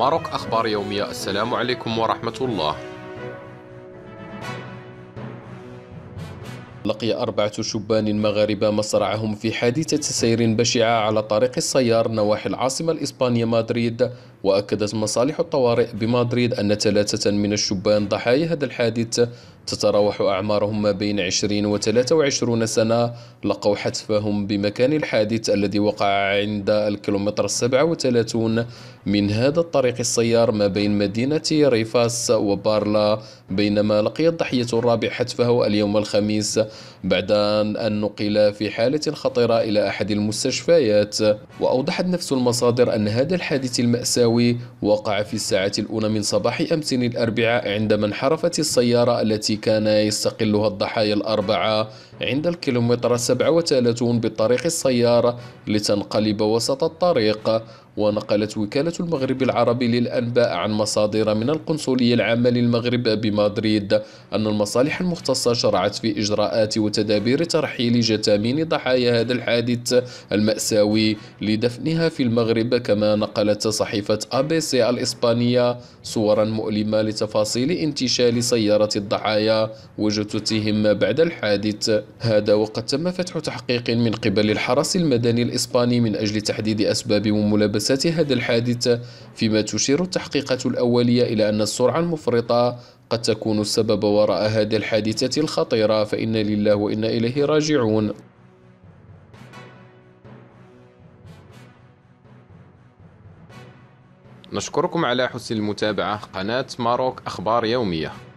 ماروك أخبار يومية السلام عليكم ورحمة الله لقي أربعة شبان مغاربة مصرعهم في حادثة سير بشعة على طريق السيار نواحي العاصمة الإسبانية مدريد وأكدت مصالح الطوارئ بمدريد أن ثلاثة من الشبان ضحايا هذا الحادث تتراوح أعمارهم ما بين 20 و 23 سنة لقوا حتفهم بمكان الحادث الذي وقع عند الكيلومتر 37 من هذا الطريق السيار ما بين مدينة ريفاس وبارلا بينما لقي الضحية الرابع حتفه اليوم الخميس بعد أن نقل في حالة خطيرة إلى أحد المستشفيات وأوضحت نفس المصادر أن هذا الحادث المأساوي وقع في الساعة الأولى من صباح أمس الأربعاء عندما انحرفت السيارة التي كان يستقلها الضحايا الأربعة عند الكيلومتر 37 بالطريق السيارة لتنقلب وسط الطريق ونقلت وكالة المغرب العربي للأنباء عن مصادر من القنصلية العامة للمغرب بمدريد أن المصالح المختصة شرعت في إجراءات وتدابير ترحيل جثامين ضحايا هذا الحادث المأساوي لدفنها في المغرب كما نقلت صحيفة سي الإسبانية صورا مؤلمة لتفاصيل انتشال سيارة الضحايا وجثتهم بعد الحادث هذا وقد تم فتح تحقيق من قبل الحرس المدني الإسباني من أجل تحديد أسباب وملابسات هذا الحادث فيما تشير التحقيقات الأولية إلى أن السرعة المفرطة قد تكون السبب وراء هذه الحادثة الخطيرة فإن لله وإنا إليه راجعون نشكركم على حسن المتابعة قناة ماروك أخبار يومية